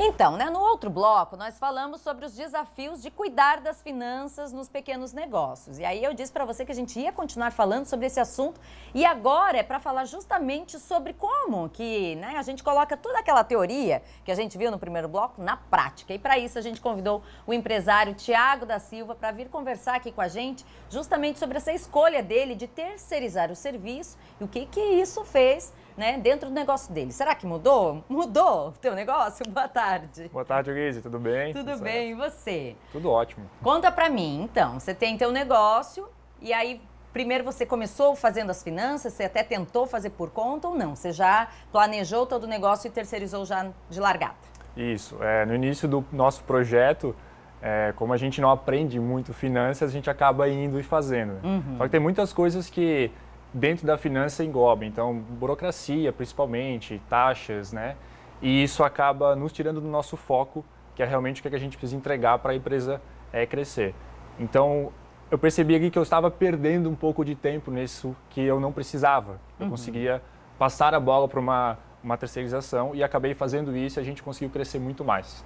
Então, né, no outro bloco, nós falamos sobre os desafios de cuidar das finanças nos pequenos negócios. E aí eu disse para você que a gente ia continuar falando sobre esse assunto e agora é para falar justamente sobre como que né, a gente coloca toda aquela teoria que a gente viu no primeiro bloco na prática. E para isso a gente convidou o empresário Tiago da Silva para vir conversar aqui com a gente justamente sobre essa escolha dele de terceirizar o serviço e o que, que isso fez né, dentro do negócio dele. Será que mudou? Mudou o teu negócio? Boa tarde. Boa tarde, Elise. Tudo bem? Tudo, bem, e você? Tudo ótimo. Conta pra mim, então. Você tem teu negócio e aí primeiro você começou fazendo as finanças, você até tentou fazer por conta ou não? Você já planejou todo o negócio e terceirizou já de largada? Isso. É, no início do nosso projeto, é, como a gente não aprende muito finanças, a gente acaba indo e fazendo. Né? Uhum. Só que tem muitas coisas que dentro da finança engloba. Então, burocracia, principalmente, taxas, né? E isso acaba nos tirando do nosso foco, que é realmente o que a gente precisa entregar para a empresa é, crescer. Então, eu percebi aqui que eu estava perdendo um pouco de tempo nisso que eu não precisava. Eu uhum. conseguia passar a bola para uma, uma terceirização e acabei fazendo isso e a gente conseguiu crescer muito mais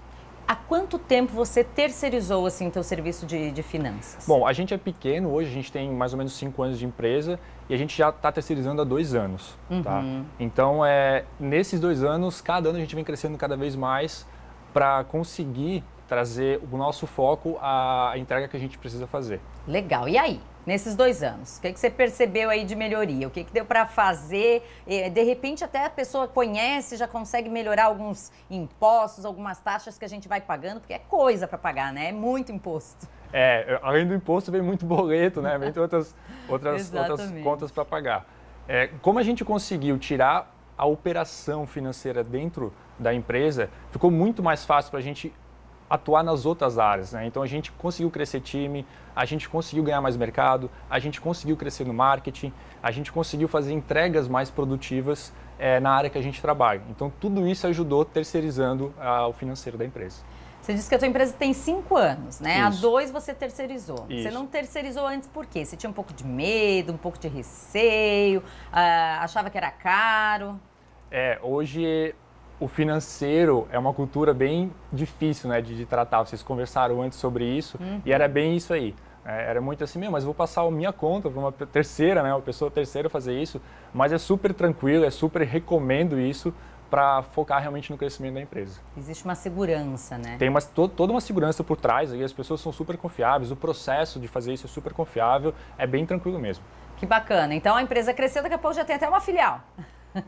há quanto tempo você terceirizou assim teu serviço de, de finanças? Bom, a gente é pequeno hoje, a gente tem mais ou menos cinco anos de empresa e a gente já está terceirizando há dois anos, tá? uhum. tá? Então, é, nesses dois anos, cada ano a gente vem crescendo cada vez mais para conseguir trazer o nosso foco à entrega que a gente precisa fazer. Legal. E aí? nesses dois anos? O que, que você percebeu aí de melhoria? O que, que deu para fazer? De repente, até a pessoa conhece, já consegue melhorar alguns impostos, algumas taxas que a gente vai pagando, porque é coisa para pagar, né? É muito imposto. É, além do imposto, vem muito boleto, né? Vem outras, outras, outras contas para pagar. É, como a gente conseguiu tirar a operação financeira dentro da empresa, ficou muito mais fácil para a gente atuar nas outras áreas. Né? Então a gente conseguiu crescer time, a gente conseguiu ganhar mais mercado, a gente conseguiu crescer no marketing, a gente conseguiu fazer entregas mais produtivas é, na área que a gente trabalha. Então tudo isso ajudou terceirizando a, ah, o financeiro da empresa. Você disse que a sua empresa tem cinco anos, né? Isso. Há dois você terceirizou. Isso. Você não terceirizou antes por quê? Você tinha um pouco de medo, um pouco de receio, uh, achava que era caro? É, hoje o financeiro é uma cultura bem difícil né, de, de tratar. Vocês conversaram antes sobre isso uhum. e era bem isso aí. É, era muito assim mesmo, mas vou passar a minha conta para uma terceira, né, uma pessoa terceira fazer isso. Mas é super tranquilo, é super recomendo isso para focar realmente no crescimento da empresa. Existe uma segurança, né? Tem uma, to, toda uma segurança por trás, aí as pessoas são super confiáveis, o processo de fazer isso é super confiável, é bem tranquilo mesmo. Que bacana. Então a empresa cresceu, daqui a pouco já tem até uma filial.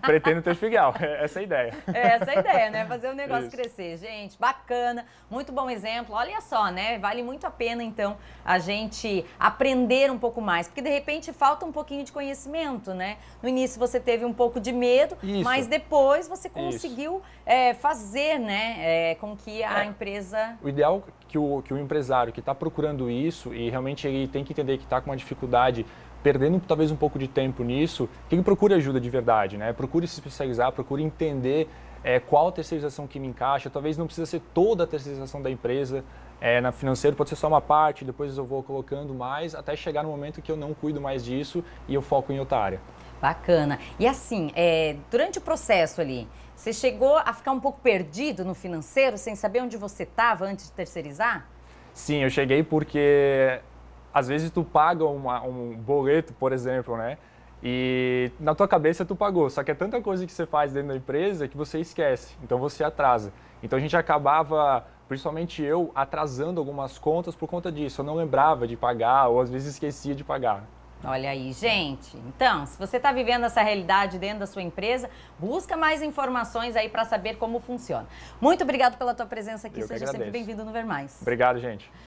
Pretendo ter filial, é essa é a ideia. É essa é a ideia, né? Fazer o negócio Isso. crescer. Gente, bacana, muito bom exemplo. Olha só, né? Vale muito a pena, então, a gente aprender um pouco mais, porque de repente falta um pouquinho de conhecimento, né? No início você teve um pouco de medo, Isso. mas depois você conseguiu é, fazer, né? É, com que a é. empresa. O ideal que o, que o empresário que está procurando isso e realmente ele tem que entender que está com uma dificuldade perdendo talvez um pouco de tempo nisso, que procure ajuda de verdade, né? Procure se especializar, procure entender é, qual terceirização que me encaixa. Talvez não precisa ser toda a terceirização da empresa, é, na financeiro pode ser só uma parte, depois eu vou colocando mais, até chegar no momento que eu não cuido mais disso e eu foco em outra área. Bacana. E assim, é, durante o processo ali, você chegou a ficar um pouco perdido no financeiro, sem saber onde você estava antes de terceirizar? Sim, eu cheguei porque às vezes tu paga uma, um boleto, por exemplo, né? E na tua cabeça tu pagou, só que é tanta coisa que você faz dentro da empresa que você esquece, então você atrasa. Então a gente acabava, principalmente eu, atrasando algumas contas por conta disso. Eu não lembrava de pagar ou às vezes esquecia de pagar. Olha aí, gente. Então, se você está vivendo essa realidade dentro da sua empresa, busca mais informações aí para saber como funciona. Muito obrigado pela tua presença aqui. Eu Seja sempre bem-vindo no Ver Mais. Obrigado, gente.